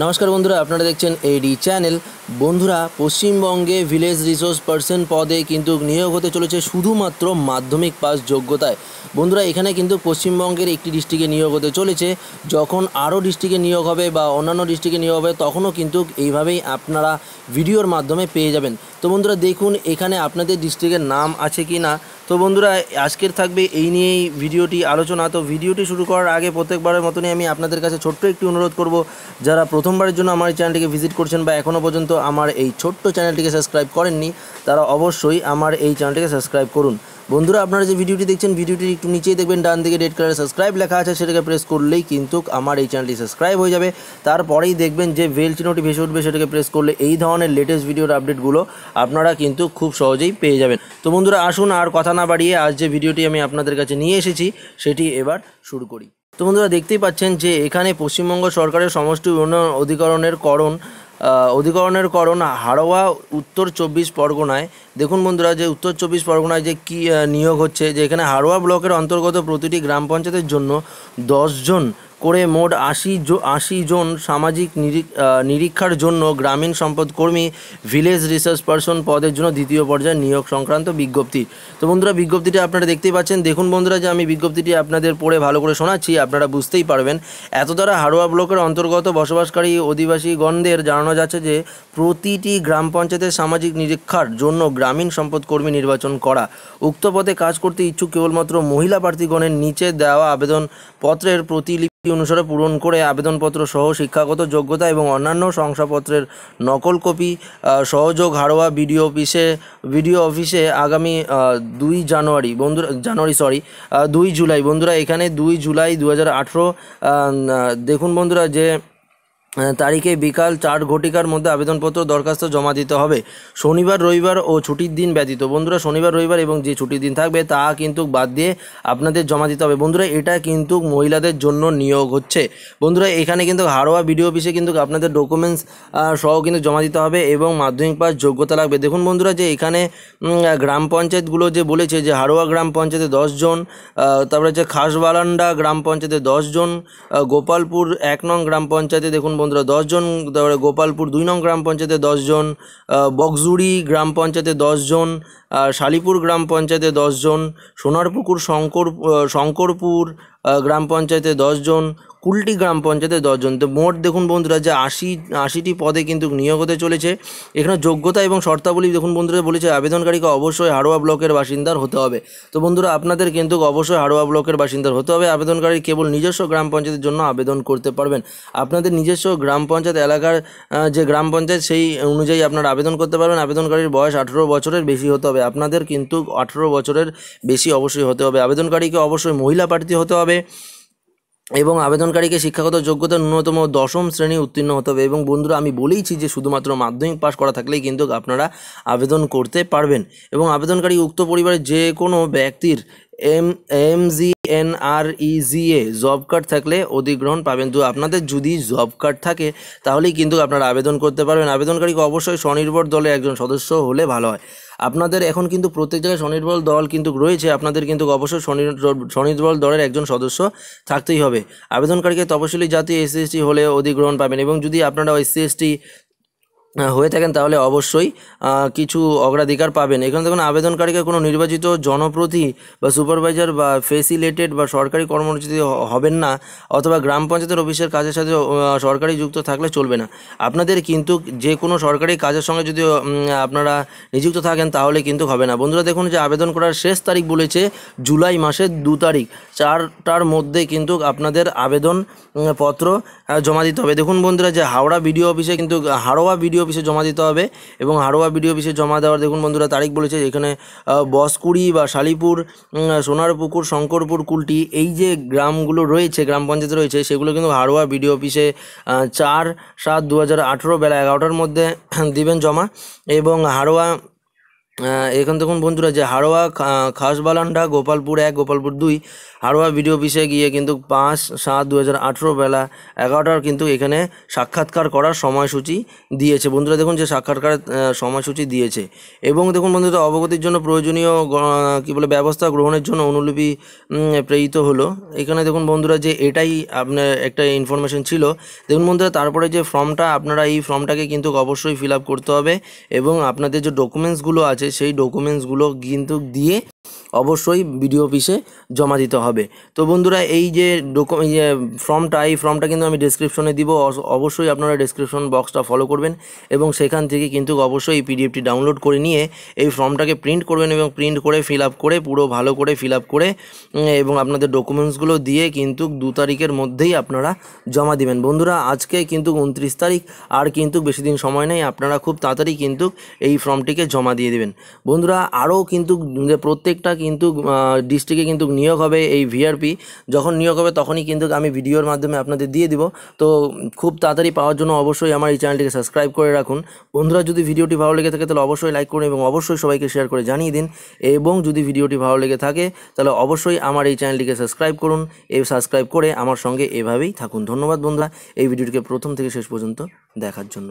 নমস্কার বন্ধুরা আপনারা দেখছেন এডি চ্যানেল বন্ধুরা পশ্চিমবঙ্গে ভিলেজ রিসোর্স পার্সন পদে কিন্তু নিয়োগ হতে চলেছে শুধুমাত্র মাধ্যমিক পাস যোগ্যতায় বন্ধুরা এখানে কিন্তু পশ্চিমবঙ্গের একটি ডিস্ট্রিক্টে নিয়োগ হতে চলেছে যখন আরও ডিস্ট্রিক্টে নিয়োগ হবে বা অন্যান্য ডিস্ট্রিক্টে নিয়োগ হবে তখনও কিন্তু এইভাবেই আপনারা ভিডিওর মাধ্যমে পেয়ে যাবেন তো বন্ধুরা দেখুন এখানে আপনাদের ডিস্ট্রিক্টের নাম আছে কি না তো বন্ধুরা আজকের থাকবে এই নিয়েই ভিডিওটি আলোচনা তো ভিডিওটি শুরু করার আগে প্রত্যেকবারের মতনই আমি আপনাদের কাছে ছোট্ট একটি অনুরোধ করব যারা প্রথমবারের জন্য আমার চ্যানেলটিকে ভিজিট করছেন বা এখনও পর্যন্ত আমার এই ছোট্ট চ্যানেলটিকে সাবস্ক্রাইব করেননি তারা অবশ্যই আমার এই চ্যানেলটিকে সাবস্ক্রাইব করুন বন্ধুরা আপনারা যে ভিডিওটি দেখছেন ভিডিওটি একটু নিচেই দেখবেন ডান দিকে রেড কালারে সাবস্ক্রাইব লেখা আছে সেটাকে প্রেস করলেই কিন্তু আমার এই চ্যানেলটি সাবস্ক্রাইব হয়ে যাবে তারপরেই দেখবেন যে বেলটি নোটি ভেসে উঠবে সেটাকে প্রেস করলে এই ধরনের লেটেস্ট ভিডিওর আপডেটগুলো আপনারা কিন্তু খুব সহজেই পেয়ে যাবেন তো বন্ধুরা আসুন আর কথা না বাড়িয়ে আজ যে ভিডিওটি আমি আপনাদের কাছে নিয়ে এসেছি সেটি এবার শুরু করি তো বন্ধুরা দেখতেই পাচ্ছেন যে এখানে পশ্চিমবঙ্গ সরকারের সমষ্টি উন্নয়ন অধিকরণের করণ অধিকরণের করণ হাড়োয়া উত্তর চব্বিশ পরগনায় দেখুন বন্ধুরা যে উত্তর চব্বিশ পরগনায় যে কি নিয়োগ হচ্ছে যে এখানে হাড়োয়া ব্লকের অন্তর্গত প্রতিটি গ্রাম পঞ্চায়েতের জন্য দশজন করে মোট আশি আশি জন সামাজিক নিরীক্ষার জন্য গ্রামীণ সম্পদ কর্মী ভিলেজ রিসার্চ পার্সন পদের জন্য দ্বিতীয় পর্যায়ে নিয়োগ সংক্রান্ত বিজ্ঞপ্তি তো বন্ধুরা বিজ্ঞপ্তিটি আপনারা দেখতেই পাচ্ছেন দেখুন বন্ধুরা যে আমি বিজ্ঞপ্তিটি আপনাদের পড়ে ভালো করে শোনাচ্ছি আপনারা বুঝতেই পারবেন এত দ্বারা হাড়োয়া ব্লকের অন্তর্গত বসবাসকারী অধিবাসীগণদের জানানো যাচ্ছে যে প্রতিটি গ্রাম পঞ্চায়েতের সামাজিক নিরীক্ষার জন্য গ্রামীণ সম্পদ কর্মী নির্বাচন করা উক্ত পদে কাজ করতে ইচ্ছুক কেবলমাত্র মহিলা প্রার্থীগণের নিচে দেওয়া আবেদনপত্রের প্রতিলিপি অনুসারে পূরণ করে আবেদনপত্র সহ শিক্ষাগত যোগ্যতা এবং অন্যান্য শংসাপত্রের নকল কপি সহযোগ হারোয়া বিডিও অফিসে বিডিও অফিসে আগামী দুই জানুয়ারি বন্ধুরা জানুয়ারি সরি দুই জুলাই বন্ধুরা এখানে দুই জুলাই দু দেখুন বন্ধুরা যে তারিখে বিকাল চার ঘটিকার মধ্যে আবেদনপত্র দরখাস্ত জমা দিতে হবে শনিবার রবিবার ও ছুটির দিন ব্যতীত বন্ধুরা শনিবার রবিবার এবং যে ছুটির দিন থাকবে তা কিন্তু বাদ দিয়ে আপনাদের জমা দিতে হবে বন্ধুরা এটা কিন্তু মহিলাদের জন্য নিয়োগ হচ্ছে বন্ধুরা এখানে কিন্তু হারোয়া বিডিও অফিসে কিন্তু আপনাদের ডকুমেন্টস সহ কিন্তু জমা দিতে হবে এবং মাধ্যমিক পাস যোগ্যতা লাগবে দেখুন বন্ধুরা যে এখানে গ্রাম পঞ্চায়েতগুলো যে বলেছে যে হারোয়া গ্রাম পঞ্চায়েতে দশজন তারপরে হচ্ছে খাসবালান্ডা গ্রাম পঞ্চায়েতে দশজন গোপালপুর এক নং গ্রাম পঞ্চায়েতে দেখুন বন্ধুরা দশজন তারপরে গোপালপুর দুই নং গ্রাম পঞ্চায়েতে দশজন বকজুড়ি গ্রাম পঞ্চায়েতে দশজন শালিপুর গ্রাম পঞ্চায়েতে দশজন সোনারপুকুর শঙ্কর শঙ্করপুর গ্রাম পঞ্চায়েতে দশজন কুলটি গ্রাম পঞ্চায়েতে দশজন তো মোট দেখুন বন্ধুরা যে আশি আশিটি পদে কিন্তু নিয়োগ হতে চলেছে এখানে যোগ্যতা এবং শর্তাবলী দেখুন বন্ধুরা বলেছে আবেদনকারীকে অবশ্যই হাড়োয়া ব্লকের বাসিন্দার হতে হবে তো বন্ধুরা আপনাদের কিন্তু অবশ্যই হাড়োয়া ব্লকের বাসিন্দার হতে হবে আবেদনকারী কেবল নিজস্ব গ্রাম পঞ্চায়েতের জন্য আবেদন করতে পারবেন আপনাদের নিজস্ব গ্রাম পঞ্চায়েত এলাকার যে গ্রাম পঞ্চায়েত সেই অনুযায়ী আপনারা আবেদন করতে পারবেন আবেদনকারীর বয়স আঠেরো বছরের বেশি হতে হবে আপনাদের কিন্তু আঠেরো বছরের বেশি অবশ্যই হতে হবে আবেদনকারীকে অবশ্যই মহিলা প্রার্থী হতে হবে হবে এবং আবেদনকারীকে শিক্ষাগত যোগ্যতা ন্যূনতম দশম শ্রেণী উত্তীর্ণ হতে হবে এবং বন্ধুরা আমি বলেইছি যে শুধুমাত্র মাধ্যমিক পাশ করা থাকলেই কিন্তু আপনারা আবেদন করতে পারবেন এবং আবেদনকারী উক্ত পরিবারের যে কোনো ব্যক্তির M M G N R E job card থাকলে অধিগ্রহণ পাবেন তো আপনাদের যদি জব কার্ড থাকে তাহলেই কিন্তু আপনারা আবেদন করতে পারবেন আবেদনকারীকে অবশ্যই স্বনির্ভর দলে একজন সদস্য হলে ভালো হয় আপনাদের এখন কিন্তু প্রত্যেক জায়গায় স্বনির্ভর দল কিন্তু রয়েছে আপনাদের কিন্তু অবশ্যই স্বনির্ভর দলের একজন সদস্য থাকতেই হবে আবেদনকারীকে তপশিলি জাতি এসসি এসটি হলে অধিগ্রহণ পাবেন এবং যদি আপনারা এসসি এসটি হয়ে থাকেন তাহলে অবশ্যই কিছু অগ্রাধিকার পাবেন এখানে দেখুন আবেদনকারীকে কোনো নির্বাচিত জনপ্রতি বা সুপারভাইজার বা ফেসিলেটেড বা সরকারি কর্মরত হবেন না অথবা গ্রাম পঞ্চায়েতের অফিসের কাজের সাথে সরকারি যুক্ত থাকলে চলবে না আপনাদের কিন্তু যে কোনো সরকারি কাজের সঙ্গে যদি আপনারা নিযুক্ত থাকেন তাহলে কিন্তু হবে না বন্ধুরা দেখুন যে আবেদন করার শেষ তারিখ বলেছে জুলাই মাসের দু তারিখ চারটার মধ্যে কিন্তু আপনাদের আবেদনপত্র জমা দিতে হবে দেখুন বন্ধুরা যে হাওড়া বিডিও অফিসে কিন্তু হাওড়া বিডিও অফিসে জমা দিতে হবে এবং হাড়োয়া বিডিও অফিসে জমা দেওয়ার দেখুন বন্ধুরা তারিখ বলেছে এখানে বসকুড়ি বা শালিপুর সোনারপুকুর শঙ্করপুর কুলটি এই যে গ্রামগুলো রয়েছে গ্রাম পঞ্চায়েত রয়েছে সেগুলো কিন্তু হাড়োয়া বিডিও অফিসে চার সাত দু বেলা এগারোটার মধ্যে দিবেন জমা এবং হাড়োয়া এখান দেখুন বন্ধুরা যে হাড়োয়া খাসবালান্ডা গোপালপুর এক গোপালপুর দুই হাড়োয়া ভিডিও অফিসে গিয়ে কিন্তু পাঁচ সাত দু বেলা এগারোটার কিন্তু এখানে সাক্ষাৎকার করার সময়সূচি দিয়েছে বন্ধুরা দেখুন যে সাক্ষাৎকার সময়সূচি দিয়েছে এবং দেখুন বন্ধুরা অবগতির জন্য প্রয়োজনীয় কী বলে ব্যবস্থা গ্রহণের জন্য অনুলিপি প্রেরিত হলো এখানে দেখুন বন্ধুরা যে এটাই আপনার একটা ইনফরমেশন ছিল দেখুন বন্ধুরা তারপরে যে ফর্মটা আপনারা এই ফর্মটাকে কিন্তু অবশ্যই ফিল করতে হবে এবং আপনাদের যে ডকুমেন্টসগুলো আছে আছে সেই ডকুমেন্টসগুলো কিন্তু দিয়ে অবশ্যই বিডি অফিসে জমা দিতে হবে তো বন্ধুরা এই যে ডকু ফর্মটা এই ফর্মটা কিন্তু আমি ডিসক্রিপশনে দিব অবশ্যই আপনারা ডিসক্রিপশন বক্সটা ফলো করবেন এবং সেখান থেকে কিন্তু অবশ্যই এই পিডিএফটি ডাউনলোড করে নিয়ে এই ফর্মটাকে প্রিন্ট করবেন এবং প্রিন্ট করে ফিল আপ করে পুরো ভালো করে ফিল আপ করে এবং আপনাদের ডকুমেন্টসগুলো দিয়ে কিন্তু দু তারিখের মধ্যেই আপনারা জমা দিবেন বন্ধুরা আজকে কিন্তু উনত্রিশ তারিখ আর কিন্তু বেশি দিন সময় নেই আপনারা খুব তাড়াতাড়ি কিন্তু এই ফর্মটিকে জমা দিয়ে দেবেন বন্ধুরা আরও কিন্তু প্রত্যেকটা কিন্তু ডিস্ট্রিক্টে কিন্তু নিয়োগ হবে এই ভিআরপি যখন নিয়োগ হবে তখনই কিন্তু আমি ভিডিওর মাধ্যমে আপনাদের দিয়ে দিব তো খুব তাড়াতাড়ি পাওয়ার জন্য অবশ্যই আমার এই চ্যানেলটিকে সাবস্ক্রাইব করে রাখুন বন্ধুরা যদি ভিডিওটি ভালো লেগে থাকে তাহলে অবশ্যই লাইক করুন এবং অবশ্যই সবাইকে শেয়ার করে জানিয়ে দিন এবং যদি ভিডিওটি ভালো লেগে থাকে তাহলে অবশ্যই আমার এই চ্যানেলটিকে সাবস্ক্রাইব করুন এই সাবস্ক্রাইব করে আমার সঙ্গে এভাবেই থাকুন ধন্যবাদ বন্ধুরা এই ভিডিওটিকে প্রথম থেকে শেষ পর্যন্ত দেখার জন্য